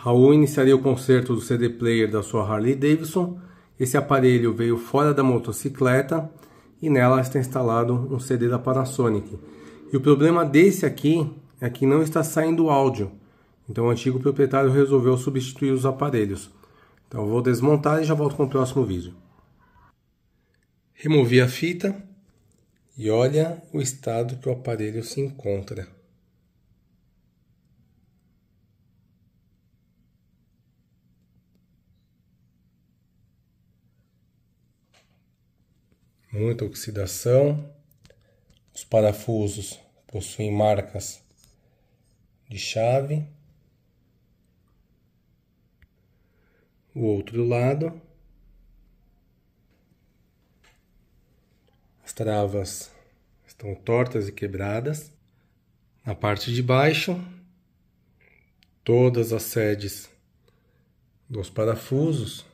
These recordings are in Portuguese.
Raul iniciaria o concerto do CD player da sua Harley Davidson. Esse aparelho veio fora da motocicleta e nela está instalado um CD da Panasonic. E o problema desse aqui é que não está saindo áudio. Então o antigo proprietário resolveu substituir os aparelhos. Então vou desmontar e já volto com o próximo vídeo. Removi a fita e olha o estado que o aparelho se encontra. muita oxidação. Os parafusos possuem marcas de chave. O outro lado. As travas estão tortas e quebradas. Na parte de baixo, todas as sedes dos parafusos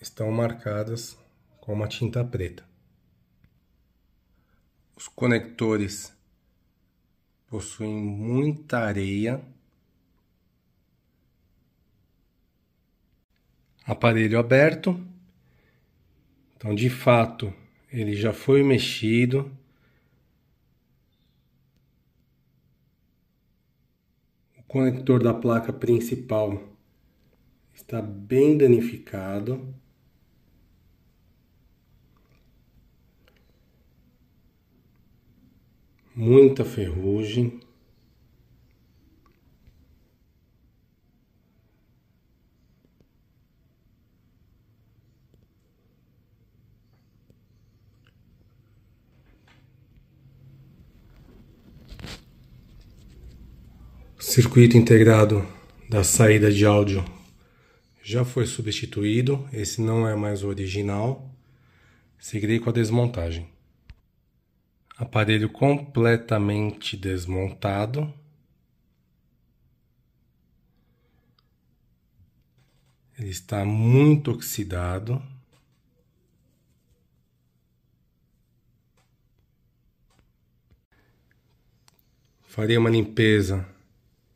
estão marcadas com uma tinta preta. Os conectores possuem muita areia. Aparelho aberto. Então, de fato, ele já foi mexido. O conector da placa principal está bem danificado. muita ferrugem. circuito integrado da saída de áudio já foi substituído, esse não é mais o original. Seguirei com a desmontagem aparelho completamente desmontado. Ele está muito oxidado. Farei uma limpeza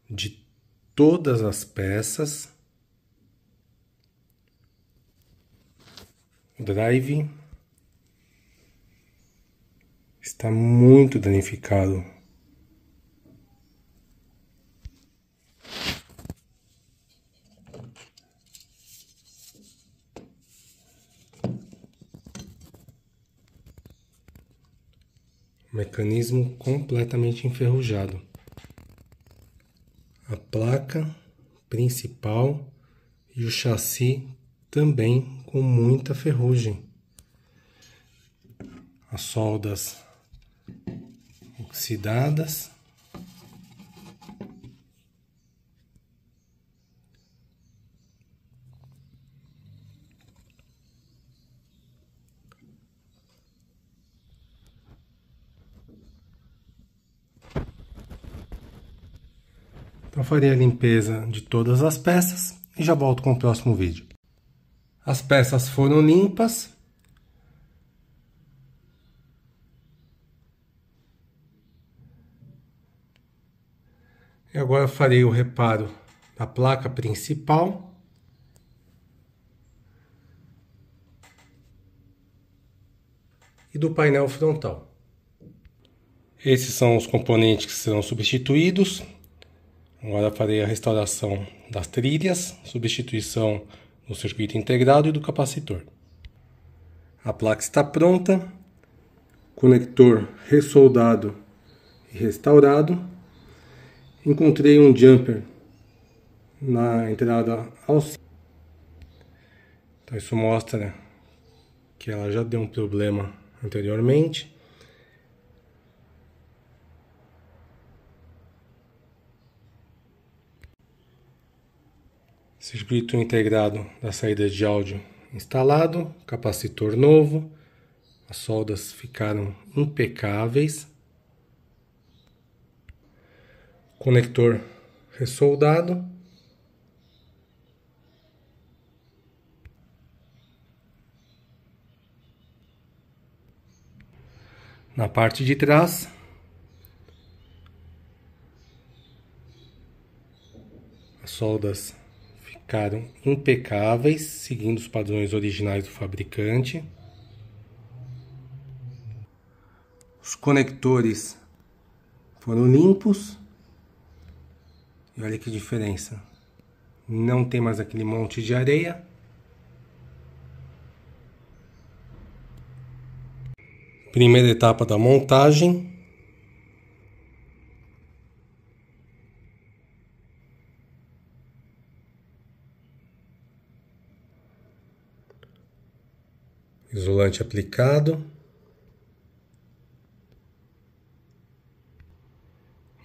de todas as peças. Drive está muito danificado. Mecanismo completamente enferrujado. A placa principal e o chassi também com muita ferrugem. As soldas oxidadas. Então farei a limpeza de todas as peças e já volto com o próximo vídeo. As peças foram limpas, E agora farei o reparo da placa principal. E do painel frontal. Esses são os componentes que serão substituídos. Agora farei a restauração das trilhas, substituição do circuito integrado e do capacitor. A placa está pronta, conector ressoldado e restaurado encontrei um jumper na entrada ao então isso mostra que ela já deu um problema anteriormente circuito integrado da saída de áudio instalado, capacitor novo, as soldas ficaram impecáveis. conector ressoldado. Na parte de trás, as soldas ficaram impecáveis, seguindo os padrões originais do fabricante. Os conectores foram limpos. E olha que diferença. Não tem mais aquele monte de areia. Primeira etapa da montagem. Isolante aplicado.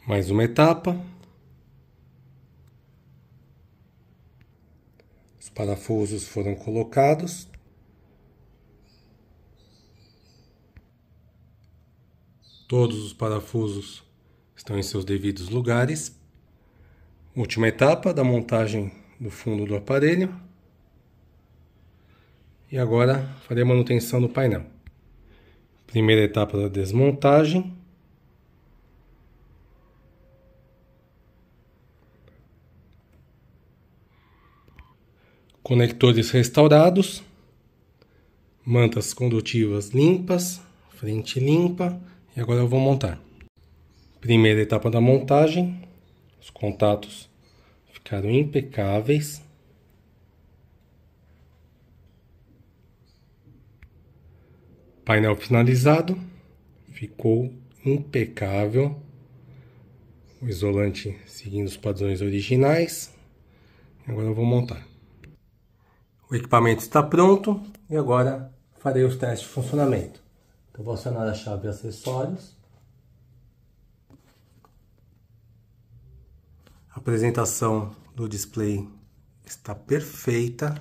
Mais uma etapa. parafusos foram colocados. Todos os parafusos estão em seus devidos lugares. Última etapa da montagem do fundo do aparelho. E agora farei a manutenção do painel. Primeira etapa da desmontagem. conectores restaurados, mantas condutivas limpas, frente limpa e agora eu vou montar. Primeira etapa da montagem, os contatos ficaram impecáveis. Painel finalizado, ficou impecável. O isolante seguindo os padrões originais. Agora eu vou montar. O equipamento está pronto e agora farei os testes de funcionamento. Então vou acionar a chave acessórios. A apresentação do display está perfeita.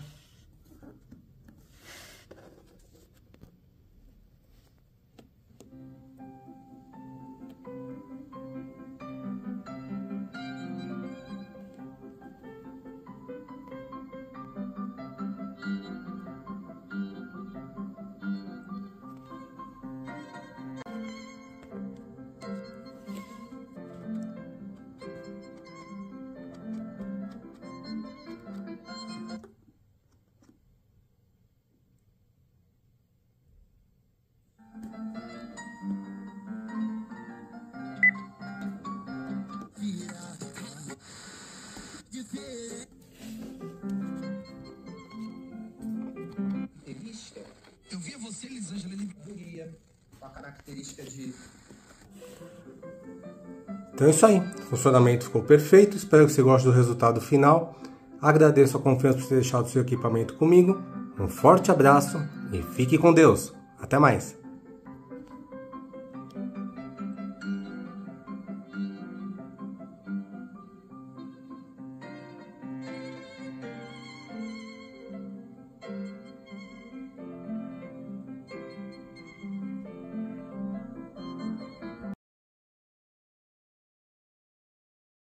característica de. Então é isso aí. O funcionamento ficou perfeito. Espero que você goste do resultado final. Agradeço a confiança por ter deixado seu equipamento comigo. Um forte abraço e fique com Deus. Até mais!